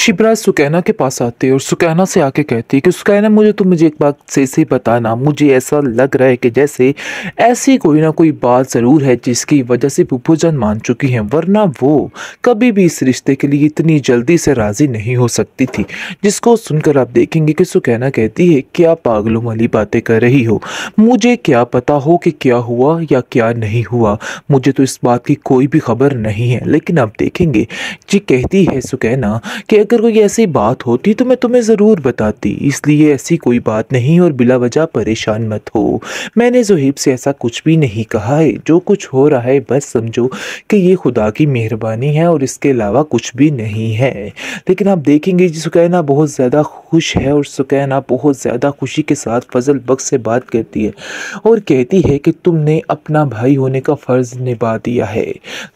शिवराज सुकैना के पास आते हैं और सुकैना से आके कहती है कि सुकैना मुझे तुम मुझे एक बात से से बताना मुझे ऐसा लग रहा है कि जैसे ऐसी कोई ना कोई बात ज़रूर है जिसकी वजह से पुप्पू जान मान चुकी हैं वरना वो कभी भी इस रिश्ते के लिए इतनी जल्दी से राज़ी नहीं हो सकती थी जिसको सुनकर आप देखेंगे कि सुकैना कहती है क्या पागलों वाली बातें कर रही हो मुझे क्या पता हो कि क्या हुआ या क्या नहीं हुआ मुझे तो इस बात की कोई भी खबर नहीं है लेकिन आप देखेंगे जी कहती है सुकैना कि अगर कोई ऐसी बात होती तो मैं तुम्हें ज़रूर बताती इसलिए ऐसी कोई बात नहीं और बिला वजह परेशान मत हो मैंने जहीब से ऐसा कुछ भी नहीं कहा है जो कुछ हो रहा है बस समझो कि ये खुदा की मेहरबानी है और इसके अलावा कुछ भी नहीं है लेकिन आप देखेंगे जी सुकैना बहुत ज़्यादा खुश है और सुकैना बहुत ज़्यादा खुशी के साथ फजल बख्श से बात करती है और कहती है कि तुमने अपना भाई होने का फ़र्ज़ निभा दिया है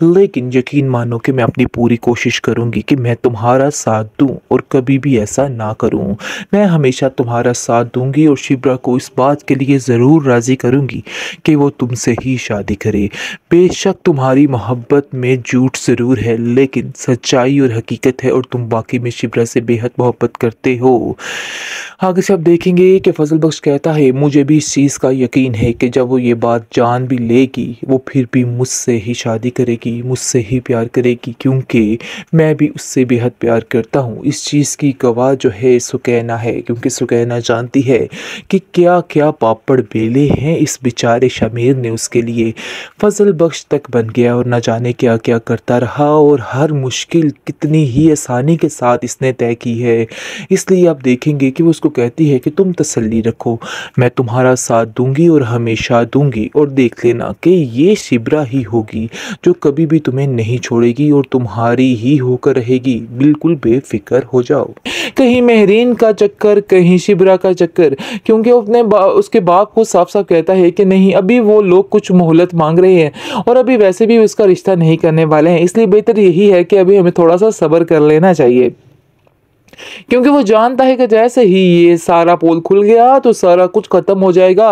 लेकिन यकीन मानो कि मैं अपनी पूरी कोशिश करूँगी कि मैं तुम्हारा साथ दूँ और कभी भी ऐसा ना करूँ मैं हमेशा तुम्हारा साथ दूंगी और शिब्रा को इस बात के लिए ज़रूर राज़ी करूँगी कि वो तुमसे ही शादी करे बेशक तुम्हारी मोहब्बत में झूठ ज़रूर है लेकिन सच्चाई और हकीकत है और तुम बाकी में शिब्रा से बेहद मोहब्बत करते हो आगे से आप देखेंगे कि फजल बख्श कहता है मुझे भी इस चीज़ का यकीन है कि जब वो ये बात जान भी लेगी वो फिर भी मुझसे ही शादी करेगी मुझसे ही प्यार करेगी क्योंकि मैं भी उससे बेहद प्यार करता हूँ इस चीज़ की गवाह जो है सुकैना है क्योंकि सुकैना जानती है कि क्या क्या पापड़ बेले हैं इस बेचारे शमीर ने उसके लिए फजल बख्श तक बन गया और ना जाने क्या क्या करता रहा और हर मुश्किल कितनी ही आसानी के साथ इसने तय की है इसलिए आप देखेंगे कि वो उसको कहती है कि तुम तसल्ली रखो मैं तुम्हारा साथ दूंगी और हमेशा दूंगी और देख लेना कि ये शिबरा ही होगी जो कभी भी तुम्हें नहीं छोड़ेगी और तुम्हारी ही होकर रहेगी बिल्कुल बेफिक्र हो जाओ कहीं महरीन का चक्कर कहीं शिबरा का चक्कर क्योंकि अपने बा, उसके बाप को साफ साफ कहता है कि नहीं अभी वो लोग कुछ मोहलत मांग रहे हैं और अभी वैसे भी उसका रिश्ता नहीं करने वाले हैं इसलिए बेहतर यही है कि अभी हमें थोड़ा सा सब्र कर लेना चाहिए क्योंकि वो जानता है कि जैसे ही ये सारा पोल खुल गया तो सारा कुछ ख़त्म हो जाएगा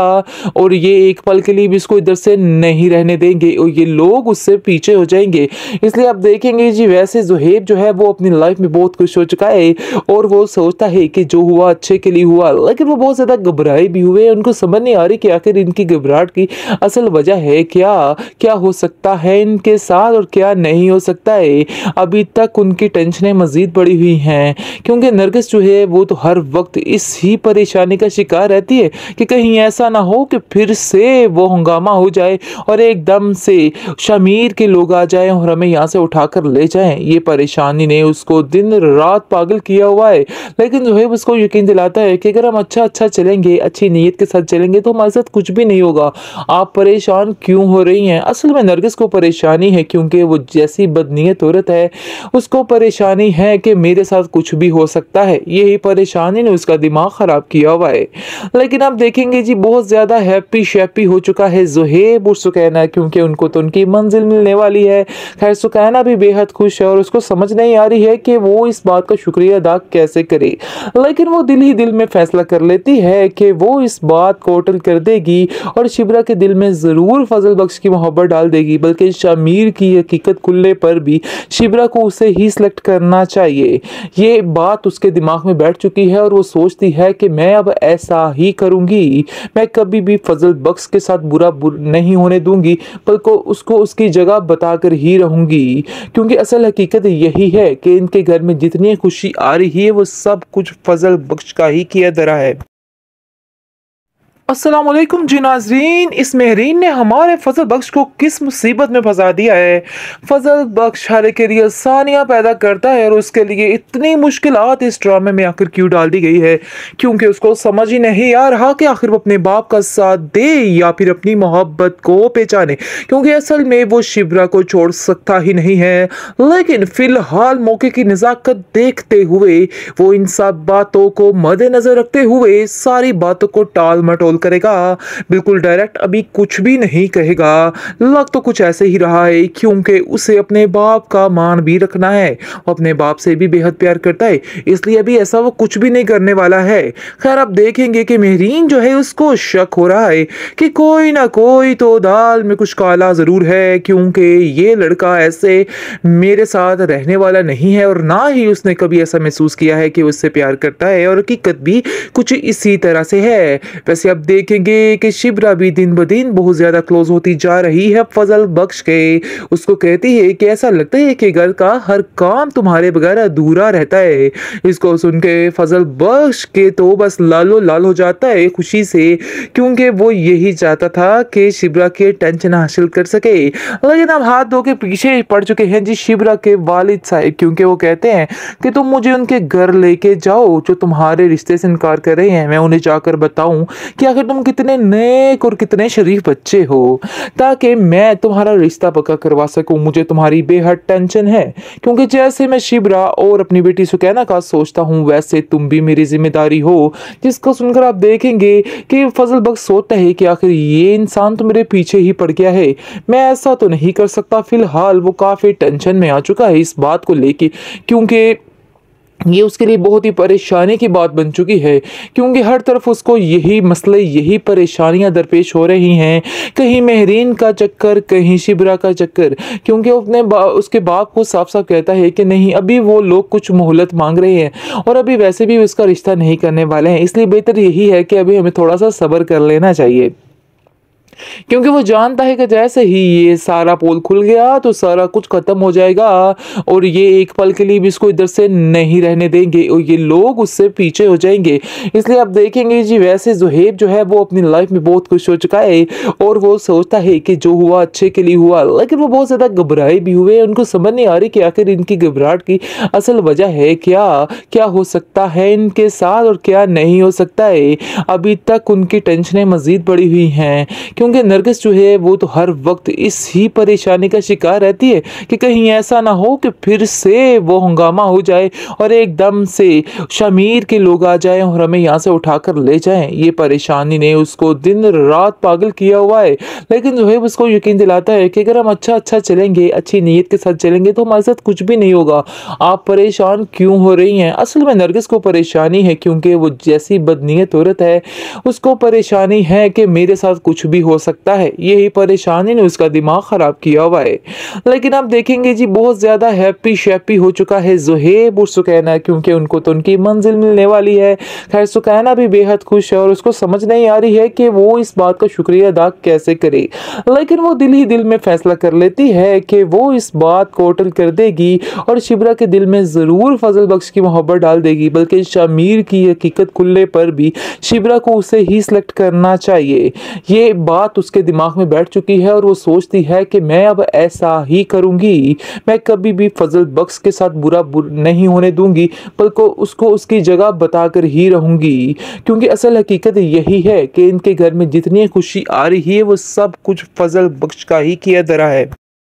और ये एक पल के लिए भी इसको इधर से नहीं रहने देंगे और ये लोग उससे पीछे हो जाएंगे इसलिए आप देखेंगे जी वैसे जुहेब जो है वो अपनी लाइफ में बहुत खुश हो चुका है और वो सोचता है कि जो हुआ अच्छे के लिए हुआ लेकिन वो बहुत ज़्यादा घबराए भी हुए उनको समझ नहीं आ रही कि आखिर इनकी घबराहट की असल वजह है क्या क्या हो सकता है इनके साथ और क्या नहीं हो सकता है अभी तक उनकी टेंशनें मज़ीद बढ़ी हुई हैं क्योंकि नरगिस जो है वो तो हर वक्त इस ही परेशानी का शिकार रहती है कि कहीं ऐसा ना हो कि फिर से वो हंगामा हो जाए और एकदम से शमीर के लोग आ जाएं और हमें यहाँ से उठाकर ले जाएं ये परेशानी ने उसको दिन रात पागल किया हुआ है लेकिन जो है उसको यकीन दिलाता है कि अगर हम अच्छा अच्छा चलेंगे अच्छी नीयत के साथ चलेंगे तो हमारे साथ कुछ भी नहीं होगा आप परेशान क्यों हो रही हैं असल में नरगिस को परेशानी है क्योंकि वो जैसी बदनीयत औरत है उसको परेशानी है कि मेरे साथ कुछ भी हो हो सकता है यही परेशानी ने उसका दिमाग ख़राब किया हुआ है लेकिन आप देखेंगे जी बहुत ज़्यादा हैप्पी शैप्पी हो चुका है जुहेब और सुकैना क्योंकि उनको तो उनकी मंजिल मिलने वाली है खैर सुकैना भी बेहद खुश है और उसको समझ नहीं आ रही है कि वो इस बात का शुक्रिया अदा कैसे करे लेकिन वो दिल ही दिल में फैसला कर लेती है कि वो इस बात को टल कर देगी और शिबरा के दिल में ज़रूर फजल बख्श की मोहब्बत डाल देगी बल्कि शामीर की हकीकत खुलने पर भी शिबरा को उसे ही सिलेक्ट करना चाहिए ये बात बात उसके दिमाग में बैठ चुकी है और वो सोचती है कि मैं अब ऐसा ही करूँगी मैं कभी भी फजल बख्श के साथ बुरा बुर नहीं होने दूंगी बल्कि उसको उसकी जगह बताकर ही रहूंगी क्योंकि असल हकीकत यही है कि इनके घर में जितनी खुशी आ रही है वो सब कुछ फजल बख्श का ही किया दरा है असलम जी नाजरीन इस महरीन ने हमारे फ़जल बख्श को किस मुसीबत में फंसा दिया है फ़जल बख्श हर के लिए आसानियाँ पैदा करता है और उसके लिए इतनी मुश्किल इस ड्रामे में आखिर क्यों डाल दी गई है क्योंकि उसको समझ ही नहीं आ रहा कि आखिर वो अपने बाप का साथ दे या फिर अपनी मोहब्बत को पहचाने क्योंकि असल में वो शिबरा को छोड़ सकता ही नहीं है लेकिन फ़िलहाल मौके की नज़ाकत देखते हुए वो इन सब बातों को मद्देनज़र रखते हुए सारी बातों को टाल मटोल करेगा बिल्कुल डायरेक्ट अभी कुछ भी नहीं कहेगा लग तो कुछ ऐसे ही रहा है क्योंकि उसे अपने बाप का मान भी रखना है अपने बाप से भी बेहद प्यार करता है इसलिए अभी ऐसा वो कुछ भी नहीं करने वाला है खैर आप देखेंगे कि मेहरीन जो है उसको शक हो रहा है कि कोई ना कोई तो दाल में कुछ काला ज़रूर है क्योंकि ये लड़का ऐसे मेरे साथ रहने वाला नहीं है और ना ही उसने कभी ऐसा महसूस किया है कि उससे प्यार करता है और हकीकत भी कुछ इसी तरह से है वैसे आप देखेंगे कि शिबरा भी दिन ब दिन बहुत ज़्यादा क्लोज होती जा रही है फजल बख्श के उसको कहती है कि ऐसा लगता है कि घर का हर काम तुम्हारे बगैर अधूरा रहता है इसको सुन के फजल बख्श के तो बस लालो लाल हो जाता है खुशी से क्योंकि वो यही चाहता था कि शिबरा के टेंशन हासिल कर सके लेकिन अब हाथ धो के पीछे पड़ चुके हैं जी शिबरा के वालिद साहब क्योंकि वो कहते हैं कि तुम मुझे उनके घर लेके जाओ जो तुम्हारे रिश्ते से इनकार कर रहे हैं मैं उन्हें जाकर बताऊं कि आखिर तुम कितने नेक और कितने शरीफ बच्चे हो ताकि मैं तुम्हारा रिश्ता पक्का करवा सकूं मुझे तुम्हारी बेहद टेंशन है क्योंकि जैसे मैं शिबरा और अपनी बेटी सुकैना का सोचता हूँ वैसे तुम भी मेरी जिम्मेदारी हो जिसको सुनकर आप देखेंगे कि फजल बख्श सोचता है कि आखिर ये इंसान तो मेरे पीछे ही पड़ गया है मैं ऐसा तो नहीं कर सकता फिलहाल वो काफ़ी टेंशन में आ चुका है इस बात को लेके क्योंकि ये उसके लिए बहुत ही परेशानी की बात बन चुकी है क्योंकि हर तरफ उसको यही मसले यही परेशानियां दरपेश हो रही हैं कहीं महरीन का चक्कर कहीं शिबरा का चक्कर क्योंकि अपने बा, उसके बाप को साफ साफ कहता है कि नहीं अभी वो लोग कुछ मोहलत मांग रहे हैं और अभी वैसे भी उसका रिश्ता नहीं करने वाले हैं इसलिए बेहतर यही है कि अभी हमें थोड़ा सा सब्र कर लेना चाहिए क्योंकि वो जानता है कि जैसे ही ये सारा पोल खुल गया तो सारा कुछ ख़त्म हो जाएगा और ये एक पल के लिए भी इसको इधर से नहीं रहने देंगे और ये लोग उससे पीछे हो जाएंगे इसलिए आप देखेंगे जी वैसे जुहेब जो है वो अपनी लाइफ में बहुत खुश हो चुका है और वो सोचता है कि जो हुआ अच्छे के लिए हुआ लेकिन वो बहुत ज़्यादा घबराए भी हुए उनको समझ नहीं आ रही कि आखिर इनकी घबराहट की असल वजह है क्या क्या हो सकता है इनके साथ और क्या नहीं हो सकता है अभी तक उनकी टेंशनें मज़ीद बढ़ी हुई हैं क्योंकि क्योंकि नरगिस जो है वो तो हर वक्त इस ही परेशानी का शिकार रहती है कि कहीं ऐसा ना हो कि फिर से वो हंगामा हो जाए और एकदम से शमीर के लोग आ जाएं और हमें यहाँ से उठाकर ले जाएं ये परेशानी ने उसको दिन रात पागल किया हुआ है लेकिन जो है उसको यकीन दिलाता है कि अगर हम अच्छा अच्छा चलेंगे अच्छी नीयत के साथ चलेंगे तो हमारे साथ कुछ भी नहीं होगा आप परेशान क्यों हो रही हैं असल में नरगिस को परेशानी है क्योंकि वो जैसी बदनीयत औरत है उसको परेशानी है कि मेरे साथ कुछ भी हो हो सकता है यही परेशानी ने उसका दिमाग ख़राब किया हुआ है लेकिन आप देखेंगे जी बहुत ज़्यादा हैप्पी शैप्पी हो चुका है जुहेब और सुकैना क्योंकि उनको तो उनकी मंजिल मिलने वाली है खैर सुकैना भी बेहद खुश है और उसको समझ नहीं आ रही है कि वो इस बात का शुक्रिया अदा कैसे करे लेकिन वो दिल ही दिल में फैसला कर लेती है कि वो इस बात को टल कर देगी और शिबरा के दिल में ज़रूर फजल बख्श की मोहब्बत डाल देगी बल्कि शामीर की हकीकत खुलने पर भी शिबरा को उसे ही सिलेक्ट करना चाहिए ये बात बात उसके दिमाग में बैठ चुकी है और वो सोचती है कि मैं अब ऐसा ही करूँगी मैं कभी भी फजल बख्श के साथ बुरा बुर नहीं होने दूंगी बल्कि उसको उसकी जगह बताकर ही रहूंगी क्योंकि असल हकीकत यही है कि इनके घर में जितनी खुशी आ रही है वो सब कुछ फजल बख्श का ही किया दरा है